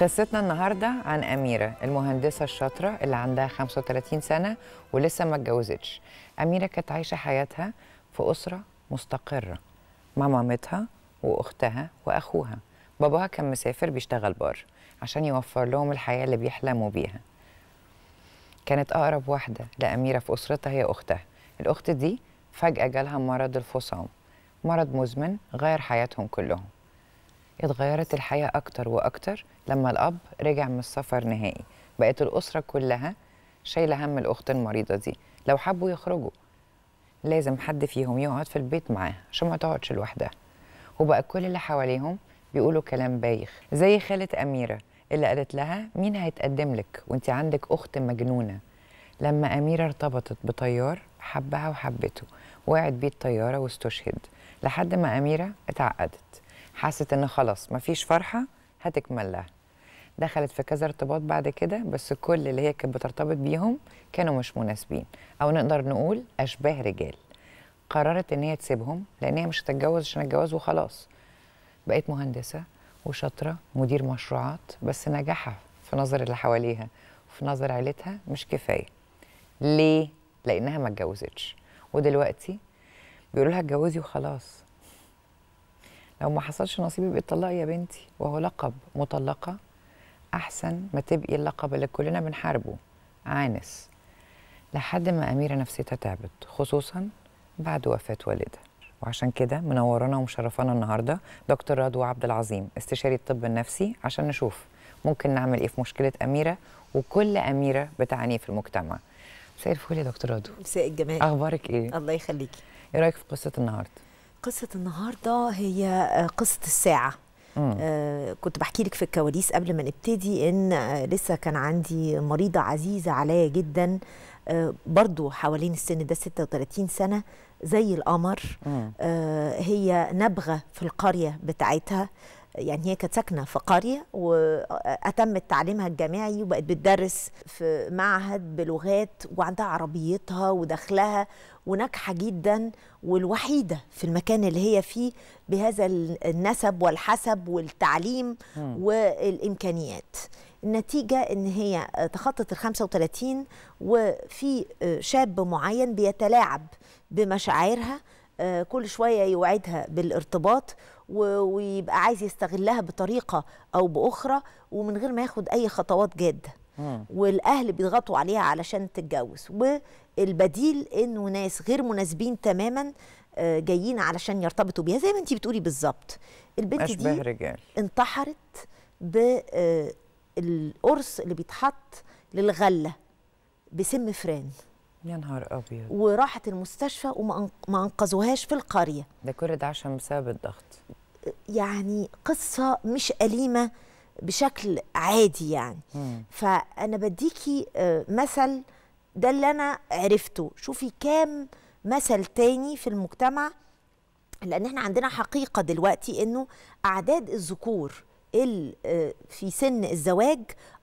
قصتنا النهارده عن أميرة المهندسة الشاطرة اللي عندها 35 سنة ولسه ما اتجوزتش. أميرة كانت عايشة حياتها في أسرة مستقرة مع مامتها وأختها وأخوها. باباها كان مسافر بيشتغل بار عشان يوفر لهم الحياة اللي بيحلموا بيها. كانت أقرب واحدة لأميرة في أسرتها هي أختها. الأخت دي فجأة جالها مرض الفصام. مرض مزمن غير حياتهم كلهم. اتغيرت الحياة أكتر وأكتر لما الأب رجع من السفر نهائي بقت الأسرة كلها شايلة هم الأخت المريضة دي لو حبوا يخرجوا لازم حد فيهم يقعد في البيت معاها عشان ما تقعدش لوحدها وبقى كل اللي حواليهم بيقولوا كلام بايخ زي خالة أميرة اللي قالت لها مين هيتقدم لك وانت عندك أخت مجنونة لما أميرة ارتبطت بطيار حبها وحبته وقعت بيه الطيارة واستشهد لحد ما أميرة اتعقدت حست ان خلاص مفيش فرحه هتكملها دخلت في كذا ارتباط بعد كده بس كل اللي هي كانت بترتبط بيهم كانوا مش مناسبين او نقدر نقول اشباه رجال قررت ان هي تسيبهم لان هي مش هتتجوز عشان الجواز وخلاص بقيت مهندسه وشاطره مدير مشروعات بس نجاحها في نظر اللي حواليها وفي نظر عيلتها مش كفايه ليه لانها ما اتجوزتش ودلوقتي بيقولوا لها اتجوزي وخلاص لو ما حصلش نصيبي يبقى اتطلقي يا بنتي وهو لقب مطلقه احسن ما تبقي اللقب اللي كلنا بنحاربه عانس لحد ما اميره نفسيتها تعبت خصوصا بعد وفاه والدها وعشان كده منورانا ومشرفانا النهارده دكتور رضوى عبد العظيم استشاري الطب النفسي عشان نشوف ممكن نعمل ايه في مشكله اميره وكل اميره بتعانيه في المجتمع مساء الفل يا دكتور رادو مساء الجمال اخبارك ايه الله يخليكي ايه رايك في قصه النهارده قصة النهاردة هي آه، قصة الساعة آه كنت بحكي لك في الكواليس قبل ما نبتدي ان آه لسه كان عندي مريضة عزيزة عليا جدا آه برضو حوالين السن ده 36 سنة زي القمر آه هي نبغة في القرية بتاعتها آه يعني هي كانت ساكنه في قريه واتمت تعليمها الجامعي وبقت بتدرس في معهد بلغات وعندها عربيتها ودخلها وناجحه جدا والوحيده في المكان اللي هي فيه بهذا النسب والحسب والتعليم م. والامكانيات النتيجه ان هي تخطت ال 35 وفي شاب معين بيتلاعب بمشاعرها آه، كل شويه يوعدها بالارتباط ويبقى عايز يستغلها بطريقه او باخرى ومن غير ما ياخد اي خطوات جاده والاهل بيضغطوا عليها علشان تتجوز والبديل انه ناس غير مناسبين تماما آه، جايين علشان يرتبطوا بيها زي ما انت بتقولي بالظبط البنت أشبه دي رجال. انتحرت بالقرص آه، اللي بيتحط للغله بسم فران يا نهار ابيض وراحت المستشفى وما انقذوهاش في القريه ده كل ده عشان بسبب الضغط يعني قصه مش اليمه بشكل عادي يعني مم. فانا بديكي آه، مثل ده اللي انا عرفته شوفي كام مثل تاني في المجتمع لان احنا عندنا حقيقه دلوقتي انه اعداد الذكور آه، في سن الزواج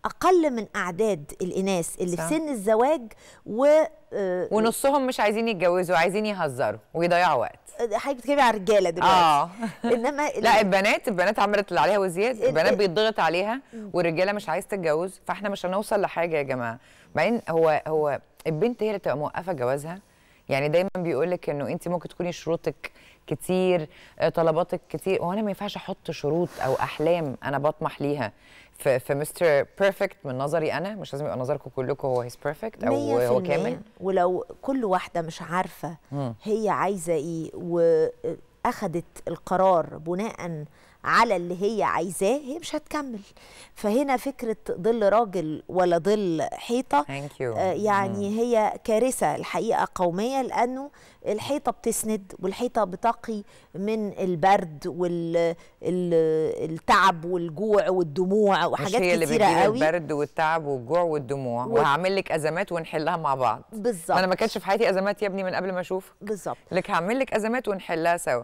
اقل من اعداد الاناث اللي صح. في سن الزواج و آه، ونصهم مش عايزين يتجوزوا عايزين يهزروا ويضيعوا وقت آه، حضرتك بتتكلمي على الرجاله دلوقتي اه انما لا البنات البنات عملت اللي عليها وزياده البنات بيتضغط عليها والرجاله مش عايز تتجوز فاحنا مش هنوصل لحاجه يا جماعه بعدين هو هو البنت هي اللي تبقى موقفه جوازها يعني دايما بيقول لك انه انت ممكن تكوني شروطك كتير آه، طلباتك كتير وانا ما ينفعش احط شروط او احلام انا بطمح ليها في مستر بيرفكت من نظري انا مش لازم يبقى نظركم كلكم هو هيز بيرفكت او هو كامل ولو كل واحده مش عارفه هي عايزه ايه واخدت القرار بناء على اللي هي عايزاه هي مش هتكمل فهنا فكره ظل راجل ولا ظل حيطه آه، يعني هي كارثه الحقيقه قوميه لانه الحيطه بتسند والحيطه بتقي من البرد والتعب والجوع والدموع وحاجات مش هي اللي البرد والتعب والجوع والدموع و... وهعمل لك ازمات ونحلها مع بعض بالظبط انا ما كانش في حياتي ازمات يا ابني من قبل ما اشوفك بالظبط لك هعمل لك ازمات ونحلها سوا